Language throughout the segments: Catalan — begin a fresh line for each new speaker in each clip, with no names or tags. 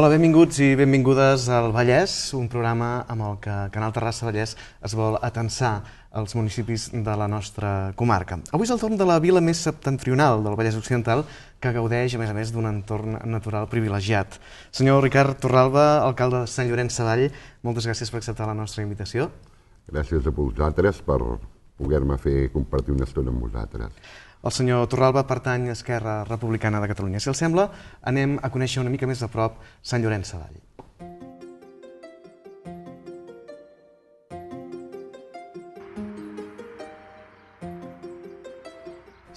Hola, benvinguts i benvingudes al Vallès, un programa amb el que Canal Terrassa Vallès es vol atensar als municipis de la nostra comarca. Avui és el torn de la vila més septentrional del Vallès Occidental, que gaudeix, a més a més, d'un entorn natural privilegiat. Senyor Ricard Torralba, alcalde de Sant Llorenç Savall, moltes gràcies per acceptar la nostra invitació.
Gràcies a vosaltres per poder-me fer compartir una estona amb vosaltres.
El senyor Torralba pertany a Esquerra Republicana de Catalunya. Si els sembla, anem a conèixer una mica més de prop Sant Llorenç Savall.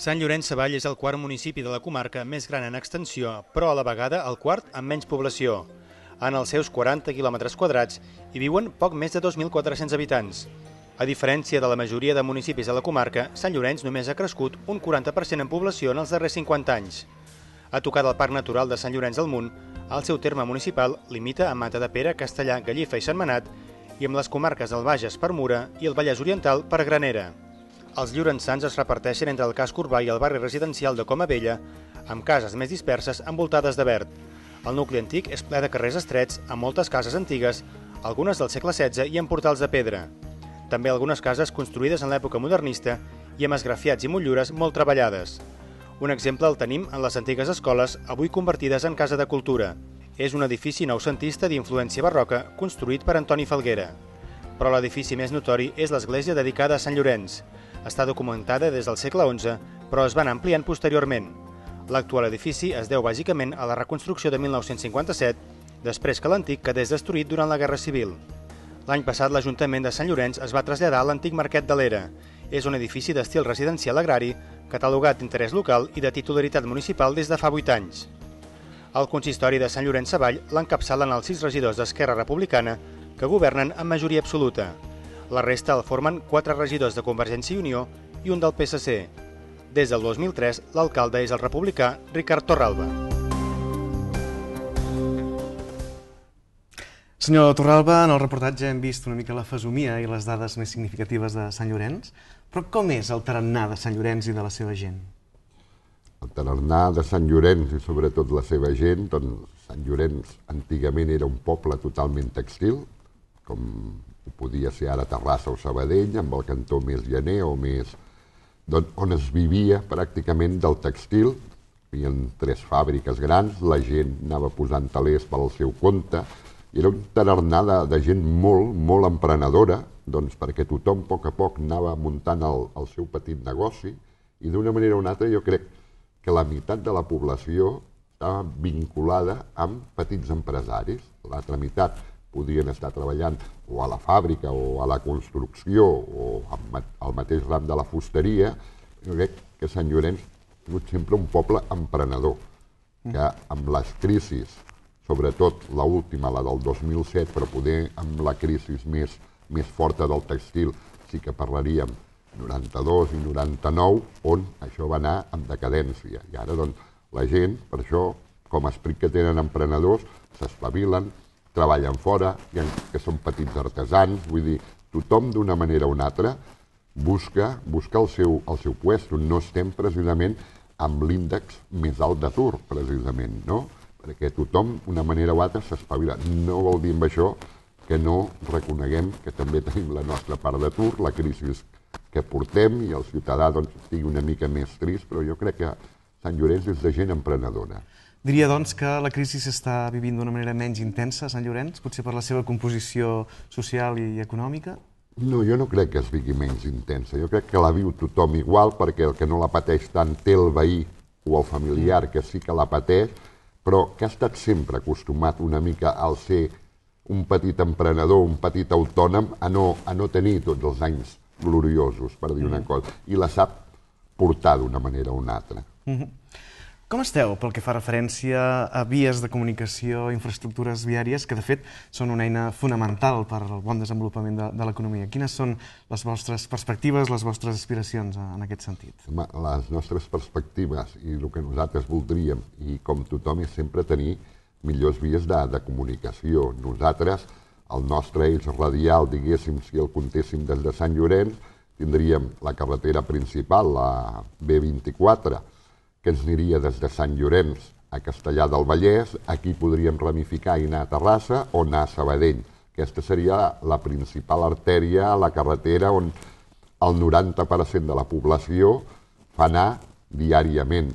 Sant Llorenç Savall és el quart municipi de la comarca més gran en extensió, però a la vegada el quart amb menys població. En els seus 40 quilòmetres quadrats hi viuen poc més de 2.400 habitants. A diferència de la majoria de municipis de la comarca, Sant Llorenç només ha crescut un 40% en població en els darrers 50 anys. A tocar del Parc Natural de Sant Llorenç del Munt, el seu terme municipal limita amb Mata de Pere, Castellà, Gallifa i Sant Manat i amb les comarques del Bages per Mura i el Vallès Oriental per Granera. Els llorençans es reparteixen entre el casc urbà i el barri residencial de Coma Vella, amb cases més disperses envoltades de verd. El nucli antic és ple de carrers estrets, amb moltes cases antigues, algunes del segle XVI i amb portals de pedra també algunes cases construïdes en l'època modernista i amb esgrafiats i motllures molt treballades. Un exemple el tenim en les antigues escoles, avui convertides en casa de cultura. És un edifici noucentista d'influència barroca construït per Antoni Falguera. Però l'edifici més notori és l'església dedicada a Sant Llorenç. Està documentada des del segle XI, però es van ampliant posteriorment. L'actual edifici es deu bàsicament a la reconstrucció de 1957, després que l'antic quedés destruït durant la Guerra Civil. L'any passat l'Ajuntament de Sant Llorenç es va traslladar a l'antic Mercat de l'Era. És un edifici d'estil residencial agrari, catalogat d'interès local i de titularitat municipal des de fa 8 anys. El consistori de Sant Llorenç Savall l'encapçalen els sis regidors d'Esquerra Republicana que governen amb majoria absoluta. La resta el formen quatre regidors de Convergència i Unió i un del PSC. Des del 2003, l'alcalde és el republicà Ricard Torralba.
Senyor Torralba, en el reportatge hem vist una mica la fesomia i les dades més significatives de Sant Llorenç, però com és el tarannà de Sant Llorenç i de la seva gent?
El tarannà de Sant Llorenç i sobretot la seva gent, doncs Sant Llorenç antigament era un poble totalment textil, com ho podia ser ara Terrassa o Sabadell, amb el cantó més llaner o més... Doncs, on es vivia pràcticament del textil, hi havia tres fàbriques grans, la gent anava posant talers pel seu compte, i era un tarannà de, de gent molt, molt emprenedora, doncs perquè tothom a poc a poc anava muntant el, el seu petit negoci i d'una manera o una altra jo crec que la meitat de la població estava vinculada amb petits empresaris. L'altra meitat podien estar treballant o a la fàbrica o a la construcció o al mateix ram de la fusteria. Jo crec que Sant Llorenç ha sigut sempre un poble emprenedor, que amb les crisis sobretot l última, la del 2007, però poder amb la crisi més, més forta del textil sí que parlaríem 92 i 99, on això va anar amb decadència. I ara, doncs, la gent, per això, com esprit que tenen emprenedors, s'espavilen, treballen fora, i que són petits artesans, vull dir, tothom d'una manera o una altra busca, busca el, seu, el seu puesto. No estem precisament amb l'índex més alt d'atur, precisament, no? perquè tothom, d'una manera o altra, s'espavila. No vol dir amb això que no reconeguem que també tenim la nostra part d'atur, la crisi que portem i el ciutadà doncs, estigui una mica més trist, però jo crec que Sant Llorenç és de gent emprenedora.
Diria, doncs, que la crisi s'està vivint d'una manera menys intensa a Sant Llorenç, potser per la seva composició social i econòmica?
No, jo no crec que es vigui menys intensa. Jo crec que la viu tothom igual, perquè el que no la pateix tant té el veí o el familiar que sí que la pateix, però que ha estat sempre acostumat una mica al ser un petit emprenedor, un petit autònom, a no, a no tenir tots els anys gloriosos, per dir una mm. cosa, i la sap portar d'una manera o una altra.
Mm -hmm. Com esteu pel que fa referència a vies de comunicació, infraestructures viàries, que de fet són una eina fonamental per al bon desenvolupament de, de l'economia? Quines són les vostres perspectives, les vostres aspiracions en aquest sentit?
Home, les nostres perspectives i el que nosaltres voldríem, i com tothom, és sempre tenir millors vies de, de comunicació. Nosaltres, el nostre eix radial, diguéssim, si el contéssim des de Sant Llorenç, tindríem la carretera principal, la B24, que ens aniria des de Sant Llorenç a Castellà del Vallès, aquí podríem ramificar i anar a Terrassa o anar a Sabadell. Aquesta seria la principal artèria, la carretera on el 90% de la població fa anar diàriament.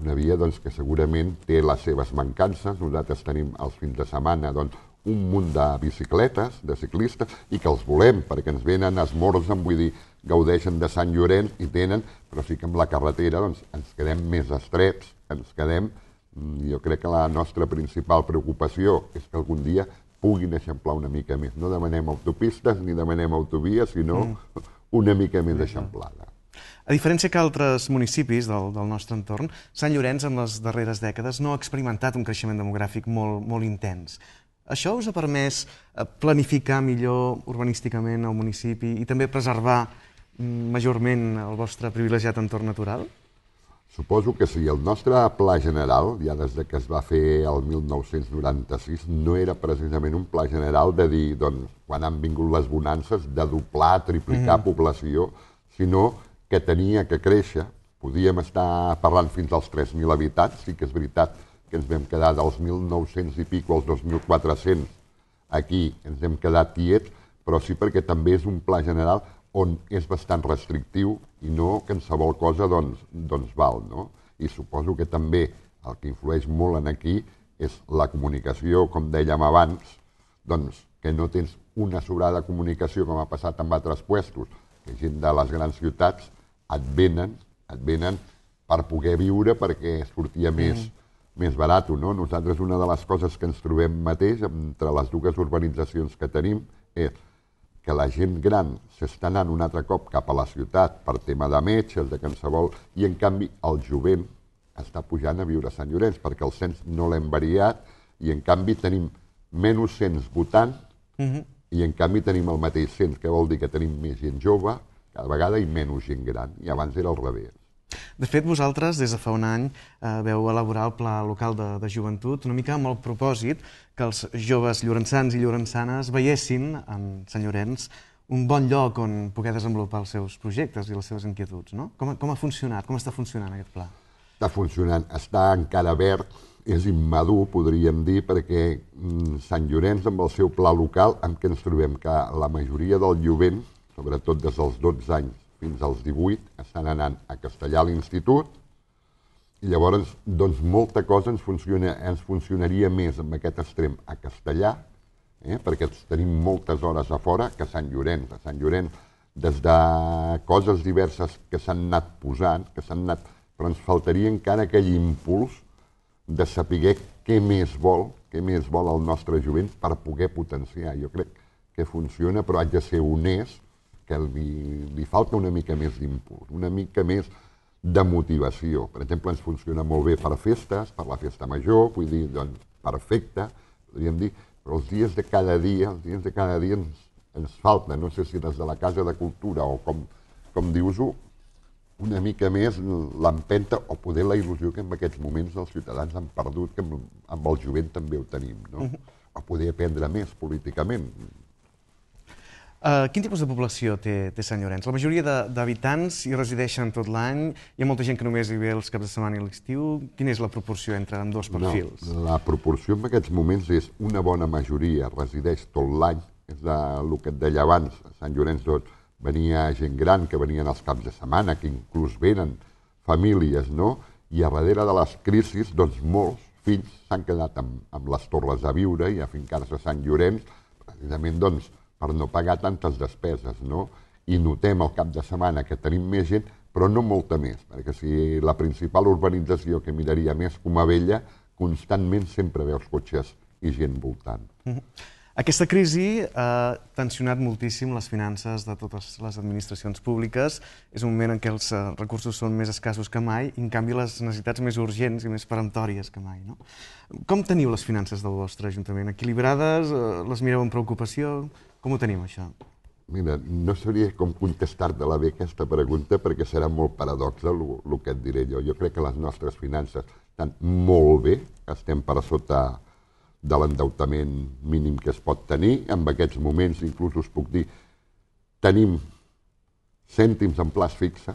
Una via doncs, que segurament té les seves mancances. Nosaltres tenim els fins de setmana doncs, un munt de bicicletes, de ciclistes, i que els volem, perquè ens venen esmorzen, vull dir, gaudeixen de Sant Llorenç i tenen, però sí que amb la carretera doncs, ens quedem més estrets, ens quedem... Mm, jo crec que la nostra principal preocupació és que algun dia puguin eixamplar una mica més. No demanem autopistes ni demanem autovies, sinó mm. una mica més eixamplada.
A diferència que altres municipis del, del nostre entorn, Sant Llorenç en les darreres dècades no ha experimentat un creixement demogràfic molt, molt intens. Això us ha permès eh, planificar millor urbanísticament el municipi i també preservar majorment el vostre privilegiat entorn natural?
Suposo que sí. El nostre pla general, ja des de que es va fer el 1996, no era precisament un pla general de dir, doncs, quan han vingut les bonances, de doblar, triplicar mm població, sinó que tenia que créixer. Podíem estar parlant fins als 3.000 habitants, sí que és veritat que ens vam quedar dels 1.900 i pico als 2.400 aquí, ens hem quedat quiets, però sí perquè també és un pla general on és bastant restrictiu i no qualsevol cosa doncs, doncs val. No? I suposo que també el que influeix molt en aquí és la comunicació, com dèiem abans, doncs, que no tens una sobrada comunicació com ha passat en altres puestos, que gent de les grans ciutats et venen, et venen per poder viure perquè sortia més, mm. més barat. No? Nosaltres una de les coses que ens trobem mateix entre les dues urbanitzacions que tenim és que la gent gran s'està anant un altre cop cap a la ciutat per tema de metges, de qualsevol, i en canvi el jovent està pujant a viure a Sant Llorenç, perquè el cens no l'hem variat, i en canvi tenim menys cens votant, uh mhm. -huh. i en canvi tenim el mateix cens, que vol dir que tenim més gent jove cada vegada i menys gent gran, i abans era al revés.
De fet, vosaltres, des de fa un any, eh, veu elaborar el Pla Local de, de Joventut, una mica amb el propòsit que els joves llorençans i llorençanes veiessin en Sant Llorenç un bon lloc on poder desenvolupar els seus projectes i les seves inquietuds, no? Com, com ha funcionat? Com està funcionant aquest pla?
Està funcionant. Està encara verd, és immadur, podríem dir, perquè mm, Sant Llorenç, amb el seu pla local, en què ens trobem? Que la majoria del jovent, sobretot des dels 12 anys fins als 18 estan anant a castellà a l'institut i llavors doncs, molta cosa ens, funciona, ens funcionaria més amb aquest extrem a castellà, eh, perquè tenim moltes hores a fora, que a Sant Llorenç, a Sant Llorenç, des de coses diverses que s'han anat posant, que s'han anat... però ens faltaria encara aquell impuls de saber què més vol, què més vol el nostre jovent per poder potenciar. Jo crec que funciona, però haig de ser honest que li, li falta una mica més d'impuls, una mica més de motivació. Per exemple, ens funciona molt bé per festes, per la festa major, vull dir, doncs, perfecte, podríem dir, però els dies de cada dia, els dies de cada dia ens, ens falta, no sé si des de la Casa de Cultura o com, com dius-ho, una mica més l'empenta o poder la il·lusió que en aquests moments els ciutadans han perdut, que amb, amb el jovent també ho tenim, no? Mhm. O poder aprendre més políticament,
Uh, quin tipus de població té, té Sant Llorenç? La majoria d'habitants hi resideixen tot l'any? Hi ha molta gent que només hi ve els caps de setmana i l'estiu? Quina és la proporció entre amb dos perfils?
No, la proporció en aquests moments és una bona majoria, resideix tot l'any, és de, el que et deia abans, a Sant Llorenç tot venia gent gran que venien els caps de setmana, que inclús venen famílies, no? I a darrere de les crisis, doncs molts fills s'han quedat amb, amb les torres a viure i a fincar-se a Sant Llorenç, precisament, doncs, per no pagar tantes despeses, no? I notem al cap de setmana que tenim més gent, però no molta més, perquè si la principal urbanització que miraria més com a vella, constantment sempre veus cotxes i gent voltant.
Mm -hmm. Aquesta crisi ha tensionat moltíssim les finances de totes les administracions públiques. És un moment en què els eh, recursos són més escassos que mai i, en canvi, les necessitats més urgents i més peremptòries que mai. No? Com teniu les finances del vostre Ajuntament? Equilibrades? Eh, les mireu amb preocupació? Com ho tenim, això?
Mira, no sabria com contestar-te-la bé aquesta pregunta perquè serà molt paradoxa el, el que et diré jo. Jo crec que les nostres finances estan molt bé, estem per sota de l'endeutament mínim que es pot tenir. En aquests moments, inclús us puc dir, tenim cèntims en plaç fixa,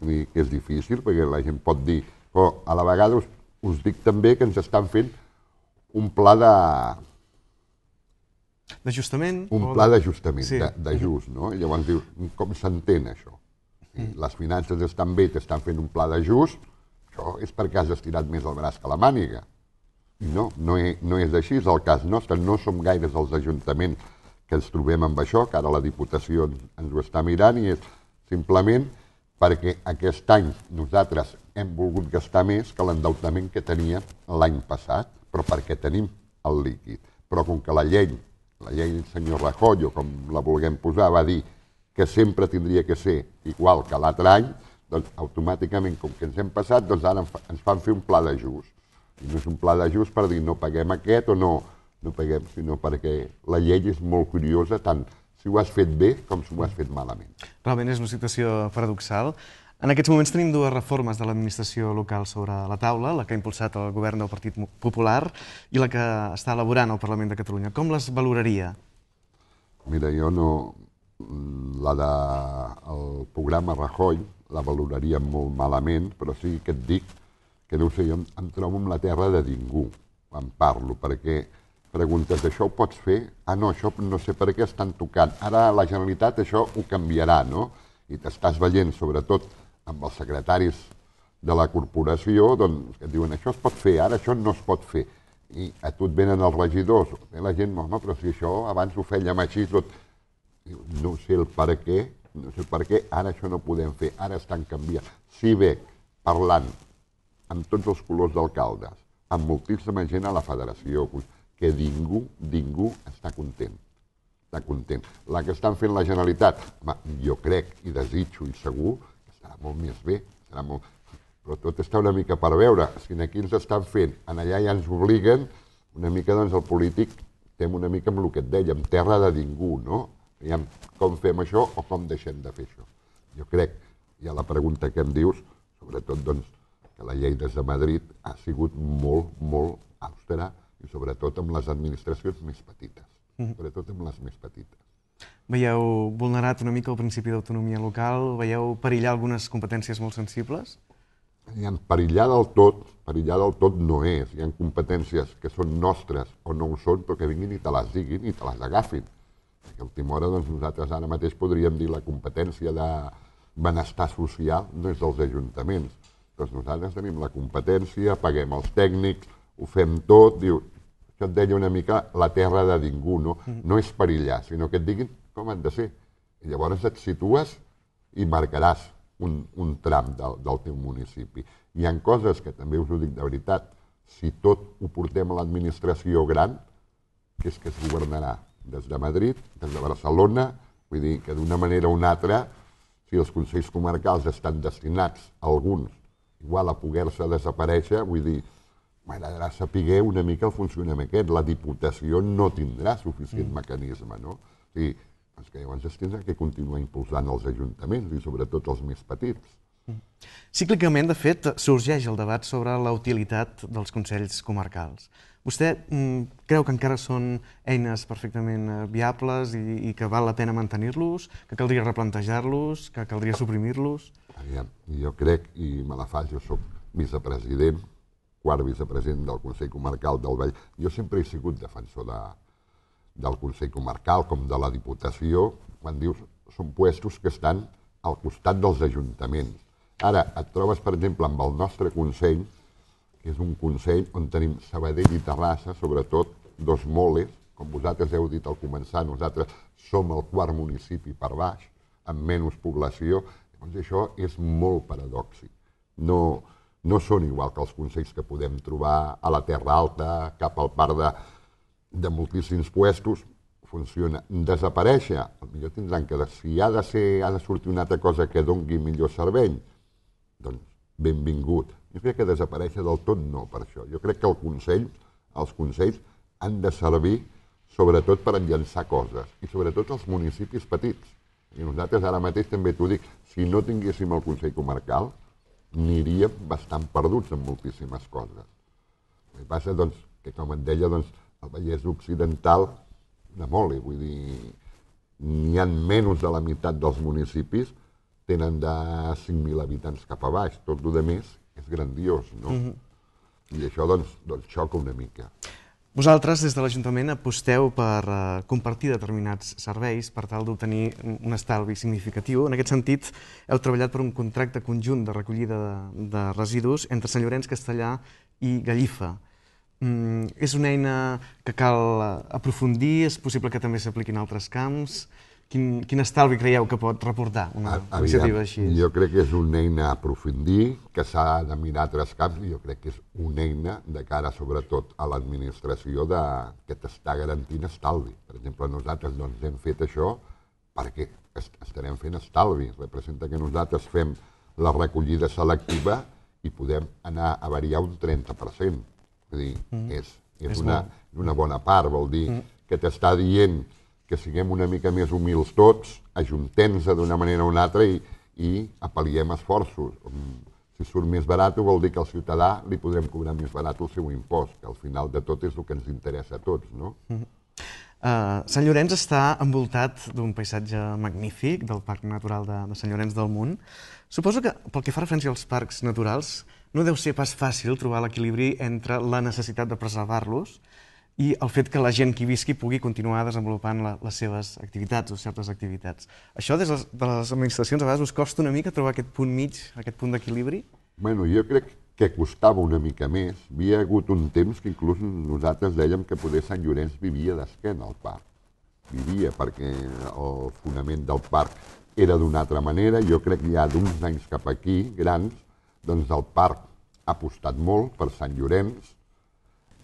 que és difícil, perquè la gent pot dir... Però oh, a la vegada us, us dic també que ens estan fent un pla de,
D'ajustament? Un pla d'ajustament, sí.
d'ajust, no? I llavors dius, com s'entén això? Les finances estan bé, t'estan fent un pla d'ajust, això és perquè has estirat més el braç que la màniga. No, no, he, no és així, és el cas nostre, no som gaires els ajuntaments que ens trobem amb això, que ara la Diputació ens ho està mirant, i és simplement perquè aquest any nosaltres hem volgut gastar més que l'endeutament que teníem l'any passat, però perquè tenim el líquid. Però com que la llei la llei del senyor Rajoy, o com la vulguem posar, va dir que sempre tindria que ser igual que l'altre any, doncs automàticament, com que ens hem passat, doncs ara ens fan fer un pla d'ajust. I no és un pla d'ajust per dir no paguem aquest o no, no paguem, sinó perquè la llei és molt curiosa, tant si ho has fet bé com si ho has fet malament.
Realment és una situació paradoxal. En aquests moments tenim dues reformes de l'administració local sobre la taula, la que ha impulsat el govern del Partit Popular i la que està elaborant el Parlament de Catalunya. Com les valoraria?
Mira, jo no... La del de... programa Rajoy la valoraria molt malament, però sí que et dic que no sé, jo em trobo amb la terra de ningú quan parlo, perquè preguntes això ho pots fer? Ah, no, això no sé per què estan tocant. Ara la Generalitat això ho canviarà, no? I t'estàs veient, sobretot, amb els secretaris de la corporació, doncs, que et diuen això es pot fer, ara això no es pot fer. I a tu et venen els regidors, i la gent, home, però si això abans ho fèiem així, tot... no sé el per què, no sé per què, ara això no podem fer, ara estan canviant. Si veig parlant amb tots els colors d'alcaldes, amb moltíssima gent a la federació, que ningú, ningú està content. Està content. La que estan fent la Generalitat, home, jo crec i desitjo i segur estarà molt més bé, serà molt... però tot està una mica per veure. Si aquí ens estan fent, en allà ja ens obliguen, una mica doncs el polític tem una mica amb el que et deia, amb terra de ningú, no? amb com fem això o com deixem de fer això? Jo crec, i a la pregunta que em dius, sobretot doncs, que la llei des de Madrid ha sigut molt, molt austera i sobretot amb les administracions més petites, mm-hmm. sobretot amb les més petites.
Veieu vulnerat una mica el principi d'autonomia local? Veieu perillar algunes competències molt sensibles?
Hi perillar del tot, perillar del tot no és. Hi ha competències que són nostres o no ho són, però que vinguin i te les diguin i te les agafin. Perquè a última hora doncs, nosaltres ara mateix podríem dir la competència de benestar social no és dels ajuntaments. Doncs nosaltres tenim la competència, paguem els tècnics, ho fem tot, diu, que et deia una mica la terra de ningú, no? Mm -hmm. No és perillar, sinó que et diguin com han de ser. I llavors et situes i marcaràs un, un tram del, del teu municipi. Hi han coses que també us ho dic de veritat, si tot ho portem a l'administració gran, que és que es governarà des de Madrid, des de Barcelona, vull dir que d'una manera o una altra, si els consells comarcals estan destinats, alguns, igual a poder-se desaparèixer, vull dir, m'agradarà saber una mica el funcionament aquest. La Diputació no tindrà suficient mm. mecanisme, no? O sigui, doncs que llavors es tindrà que continuar impulsant els ajuntaments i sobretot els més petits. Mm.
Cíclicament, de fet, sorgeix el debat sobre la utilitat dels consells comarcals. Vostè mm, creu que encara són eines perfectament eh, viables i, i que val la pena mantenir-los, que caldria replantejar-los, que caldria suprimir-los?
Aviam, jo crec, i me la faig, jo soc vicepresident, quart vicepresident del Consell Comarcal del Vall. Jo sempre he sigut defensor de, del Consell Comarcal, com de la Diputació, quan dius són puestos que estan al costat dels ajuntaments. Ara, et trobes, per exemple, amb el nostre Consell, que és un Consell on tenim Sabadell i Terrassa, sobretot, dos moles, com vosaltres heu dit al començar, nosaltres som el quart municipi per baix, amb menys població, doncs això és molt paradoxi. No, no són igual que els consells que podem trobar a la Terra Alta, cap al parc de, de moltíssims puestos, funciona. Desaparèixer, millor tindran que, si ha de, ser, ha de sortir una altra cosa que dongui millor servei, doncs benvingut. Jo crec que desaparèixer del tot no per això. Jo crec que el consell, els consells han de servir sobretot per enllançar coses, i sobretot els municipis petits. I nosaltres ara mateix també t'ho dic, si no tinguéssim el Consell Comarcal, aniríem bastant perduts en moltíssimes coses. El que passa, doncs, que com en deia, doncs, el Vallès Occidental de moli, vull dir, n'hi ha menys de la meitat dels municipis tenen de 5.000 habitants cap a baix. Tot el que més és grandiós, no? Mm -hmm. I això, doncs, doncs, xoca una mica.
Vosaltres, des de l'Ajuntament, aposteu per eh, compartir determinats serveis per tal d'obtenir un estalvi significatiu. En aquest sentit, heu treballat per un contracte conjunt de recollida de, de residus entre Sant Llorenç, Castellà i Gallifa. Mm, és una eina que cal eh, aprofundir, és possible que també s'apliquin altres camps. Quin, quin estalvi creieu que pot reportar una Aviam, iniciativa així?
Jo crec que és una eina a aprofundir, que s'ha de mirar a tres caps, i jo crec que és una eina de cara, sobretot, a l'administració de, que t'està garantint estalvi. Per exemple, nosaltres doncs, hem fet això perquè estarem fent estalvi. Representa que nosaltres fem la recollida selectiva i podem anar a variar un 30%. És a dir, mm. és, és, és una, una bona part, vol dir mm. que t'està dient que siguem una mica més humils tots, ajuntem-nos d'una manera o una altra i, i apel·liem esforços. Mm, si surt més barat, vol dir que al ciutadà li podrem cobrar més barat el seu impost, que al final de tot és el que ens interessa a tots, no?
Mm -hmm. Uh, Sant Llorenç està envoltat d'un paisatge magnífic del Parc Natural de, de Sant Llorenç del Munt. Suposo que, pel que fa referència als parcs naturals, no deu ser pas fàcil trobar l'equilibri entre la necessitat de preservar-los i el fet que la gent que hi visqui pugui continuar desenvolupant la, les seves activitats o certes activitats. Això des de les administracions a vegades us costa una mica trobar aquest punt mig, aquest punt d'equilibri?
Bueno, jo crec que costava una mica més. Hi ha hagut un temps que inclús nosaltres dèiem que poder Sant Llorenç vivia d'esquena al parc. Vivia perquè el fonament del parc era d'una altra manera. Jo crec que ja d'uns anys cap aquí, grans, doncs el parc ha apostat molt per Sant Llorenç,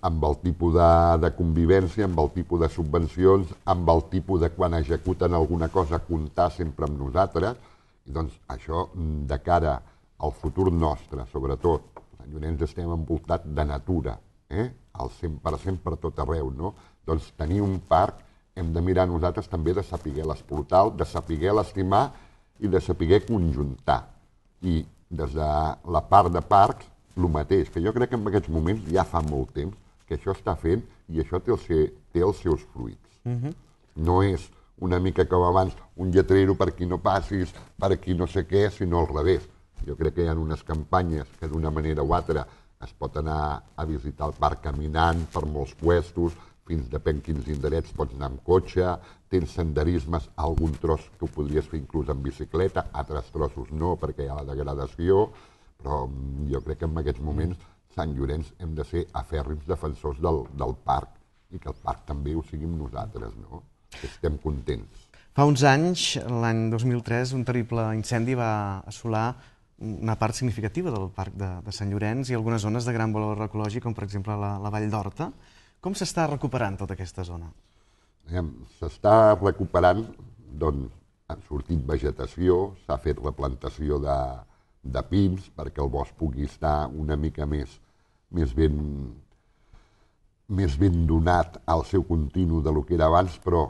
amb el tipus de, de convivència, amb el tipus de subvencions, amb el tipus de quan executen alguna cosa, comptar sempre amb nosaltres. I doncs això, mm, de cara al futur nostre, sobretot, a eh, Llorenç estem envoltat de natura, eh? al 100% per tot arreu, no? Doncs tenir un parc hem de mirar nosaltres també de saber l'explotar, de saber l'estimar i de saber conjuntar. I des de la part de parcs, el mateix, que jo crec que en aquests moments ja fa molt temps que això està fent i això té, el seu, té els seus fruits. Uh mhm. -huh. No és una mica com abans un lletrero per qui no passis, per qui no sé què, sinó al revés. Jo crec que hi ha unes campanyes que d'una manera o altra es pot anar a visitar el parc caminant per molts puestos, fins depèn quins indrets pots anar amb cotxe, tens senderismes, algun tros que ho podries fer inclús amb bicicleta, altres trossos no, perquè hi ha la degradació, però jo crec que en aquests moments Sant Llorenç hem de ser afèrrims defensors del, del parc i que el parc també ho siguim nosaltres, no? Estem contents.
Fa uns anys, l'any 2003, un terrible incendi va assolar una part significativa del parc de, de Sant Llorenç i algunes zones de gran valor ecològic, com per exemple la, la Vall d'Horta. Com s'està recuperant tota aquesta
zona? S'està recuperant, doncs, ha sortit vegetació, s'ha fet replantació de, de pins perquè el bosc pugui estar una mica més, més ben més ben donat al seu continu de lo que era abans, però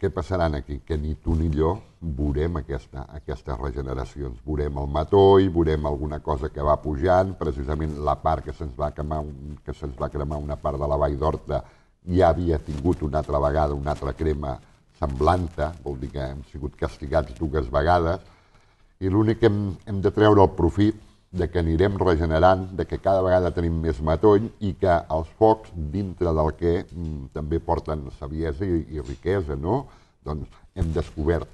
què passaran aquí? Que ni tu ni jo veurem aquesta, aquestes regeneracions. Veurem el mató i veurem alguna cosa que va pujant, precisament la part que se'ns va, cremar, que se'ns va cremar una part de la Vall d'Horta ja havia tingut una altra vegada una altra crema semblanta, vol dir que hem sigut castigats dues vegades, i l'únic que hem, hem de treure el profit de que anirem regenerant, de que cada vegada tenim més matoll i que els focs, dintre del que mm, també porten saviesa i, i riquesa, no? doncs hem descobert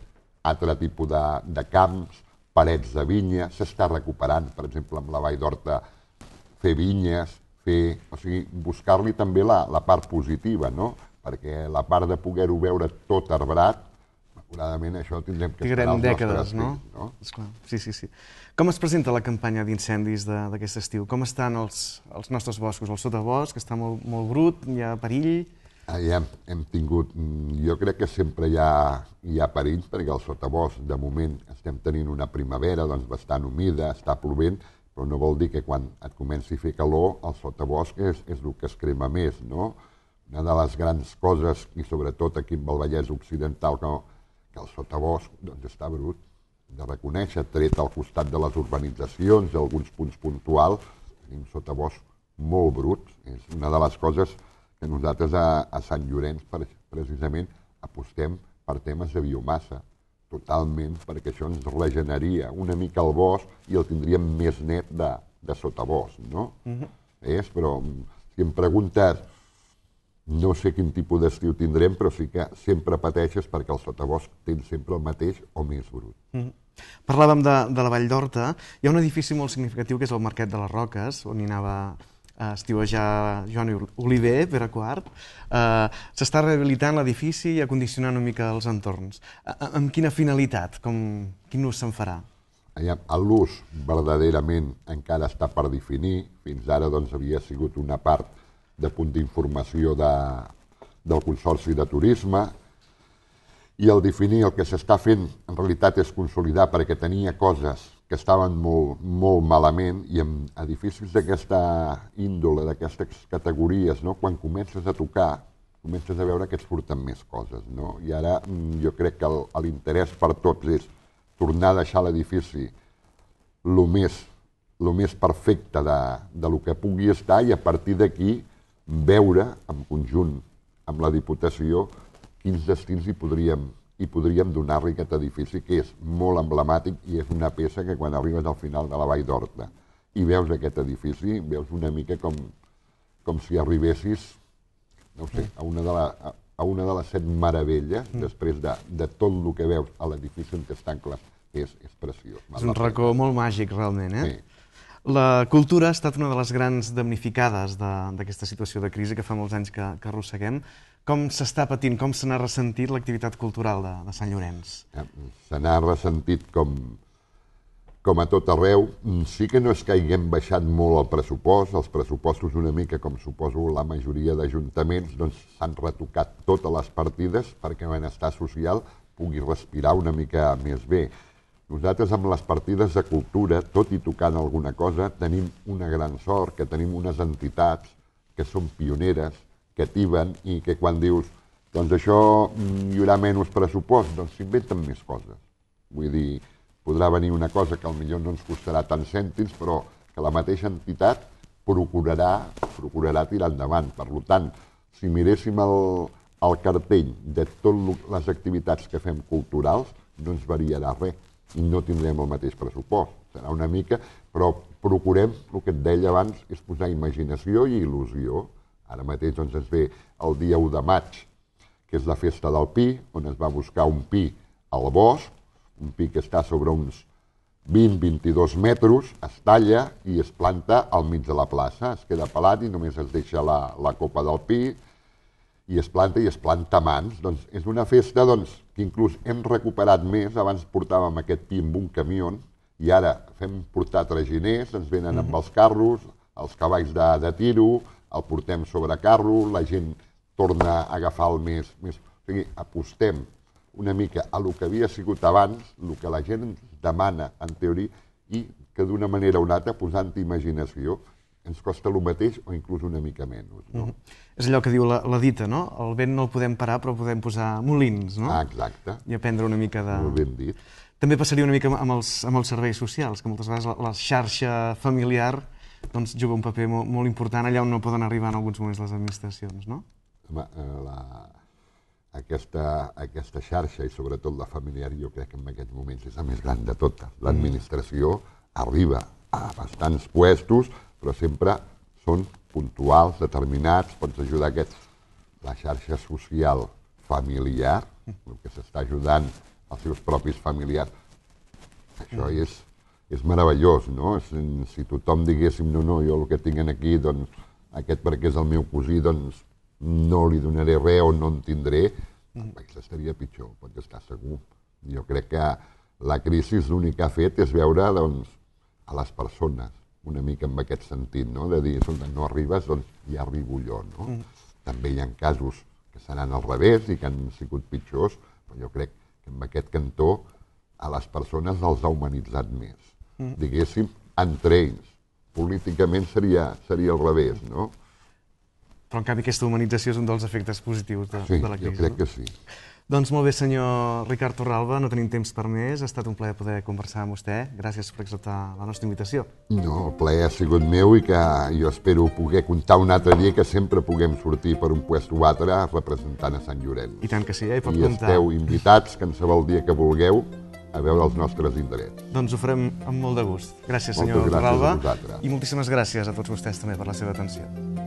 altre tipus de, de camps, parets de vinya, s'està recuperant, per exemple, amb la Vall d'Horta, fer vinyes, fer, o sigui, buscar-li també la, la part positiva, no? perquè la part de poder-ho veure tot arbrat Afortunadament això tindrem que els dècades, no? Fills,
no? Esclar. Sí, sí, sí. Com es presenta la campanya d'incendis d'aquest estiu? Com estan els, els nostres boscos? El sotabosc està molt, molt brut, hi ha perill?
Ah, ja hem, hem tingut... Mm, jo crec que sempre hi ha, hi ha perill perquè el sotabosc, de moment, estem tenint una primavera doncs, bastant humida, està plovent, però no vol dir que quan et comenci a fer calor el sotabosc és, és el que es crema més, no? Una de les grans coses, i sobretot aquí amb el Vallès Occidental, que que el sotabosc doncs, està brut de reconèixer, tret al costat de les urbanitzacions, alguns punts puntuals, tenim sotabosc molt brut. És una de les coses que nosaltres a, a Sant Llorenç per, precisament apostem per temes de biomassa, totalment, perquè això ens regeneria una mica el bosc i el tindríem més net de, de sotabosc, no? Uh mhm. -huh. És, però si em preguntes no sé quin tipus d'estiu tindrem, però sí que sempre pateixes perquè el sotabosc tens sempre el mateix o més brut.
Mm -hmm. Parlàvem de, de la Vall d'Horta. Hi ha un edifici molt significatiu que és el Marquet de les Roques, on hi anava a eh, estiuejar Joan Oliver, Pere Quart. Uh, eh, S'està rehabilitant l'edifici i acondicionant una mica els entorns. Uh, amb quina finalitat? Com, quin ús se'n farà?
L'ús verdaderament encara està per definir. Fins ara doncs, havia sigut una part de punt d'informació de, del Consorci de Turisme, i el definir el que s'està fent en realitat és consolidar perquè tenia coses que estaven molt, molt malament i amb edificis d'aquesta índole, d'aquestes categories, no? quan comences a tocar, comences a veure que es surten més coses. No? I ara mm, jo crec que l'interès per tots és tornar a deixar l'edifici el més, lo més perfecte de, de lo que pugui estar i a partir d'aquí veure en conjunt amb la Diputació quins destins hi podríem, hi podríem donar-li aquest edifici, que és molt emblemàtic i és una peça que quan arribes al final de la Vall d'Horta i veus aquest edifici, veus una mica com, com si arribessis no sé, a una de, la, a, una de les set meravelles, mm. després de, de tot el que veus a l'edifici què estan clars, és, és preciós. És un racó
molt màgic, realment, eh? Sí. La cultura ha estat una de les grans damnificades d'aquesta situació de crisi que fa molts anys que, que arrosseguem. Com s'està patint, com se n'ha ressentit l'activitat cultural de, de Sant Llorenç?
Se n'ha ressentit com, com a tot arreu. Sí que no és que haguem baixat molt el pressupost, els pressupostos una mica, com suposo la majoria d'ajuntaments, doncs s'han retocat totes les partides perquè el benestar social pugui respirar una mica més bé. Nosaltres amb les partides de cultura, tot i tocant alguna cosa, tenim una gran sort, que tenim unes entitats que són pioneres, que tiven i que quan dius doncs això mm, hi haurà menys pressupost, doncs s'inventen més coses. Vull dir, podrà venir una cosa que al millor no ens costarà tants cèntims, però que la mateixa entitat procurarà, procurarà tirar endavant. Per tant, si miréssim el, el cartell de totes les activitats que fem culturals, no ens variarà res no tindrem el mateix pressupost, serà una mica, però procurem, el que et deia abans, és posar imaginació i il·lusió. Ara mateix doncs, ens ve el dia 1 de maig, que és la festa del pi, on es va buscar un pi al bosc, un pi que està sobre uns 20-22 metres, es talla i es planta al mig de la plaça, es queda pelat i només es deixa la, la copa del pi, i es planta i es planta mans. Doncs és una festa doncs, que inclús hem recuperat més, abans portàvem aquest amb un camió i ara fem portar traginers, ens venen amb mhm. els carros, els cavalls de, de tiro, el portem sobre carro, la gent torna a agafar el més... més... O sigui, apostem una mica a lo que havia sigut abans, el que la gent demana en teoria i que d'una manera o una altra posant imaginació ens costa el mateix o inclús una mica menys. No?
Mm -hmm. És allò que diu la, la dita, no? El vent no el podem parar, però podem posar molins, no? Ah, exacte. I aprendre una mica de... Molt ben dit. També passaria una mica amb els, amb els serveis socials, que moltes vegades la, la xarxa familiar doncs, juga un paper molt, molt important allà on no poden arribar en alguns moments les administracions, no?
Home, eh, la, aquesta, aquesta xarxa i sobretot la familiar jo crec que en aquests moments és la més gran de tota. L'administració mm. arriba a bastants puestos, però sempre són puntuals, determinats, pots ajudar aquests, la xarxa social familiar, el que s'està ajudant als seus propis familiars. Això mm. és, és meravellós, no? Si tothom diguéssim, no, no, jo el que tinc aquí, doncs, aquest perquè és el meu cosí, doncs, no li donaré res o no en tindré, mm. -hmm. estaria pitjor, pot estar segur. Jo crec que la crisi l'únic que ha fet és veure, doncs, a les persones, una mica en aquest sentit, no? de dir, escolta, no arribes, doncs ja arribo jo. No? Mm. També hi ha casos que seran al revés i que han sigut pitjors, però jo crec que en aquest cantó a les persones els ha humanitzat més. Mm. Diguéssim, entre ells. Políticament seria, seria al revés, no?
Però, en canvi, aquesta humanització és un dels efectes positius de, sí, de la crisi. Sí, jo crec no? que sí. Doncs molt bé, senyor Ricard Torralba, no tenim temps per més. Ha estat un plaer poder conversar amb vostè. Gràcies per acceptar la nostra invitació. No,
el plaer ha sigut meu i que jo espero poder comptar un altre dia que sempre puguem sortir per un puest o altre representant a Sant Llorenç. I tant que sí, ja hi pot I comptar. I esteu invitats el dia que vulgueu a veure els nostres indrets.
Doncs ho farem amb molt de gust. Gràcies, senyor Torralba. I moltíssimes gràcies a tots vostès també per la seva atenció.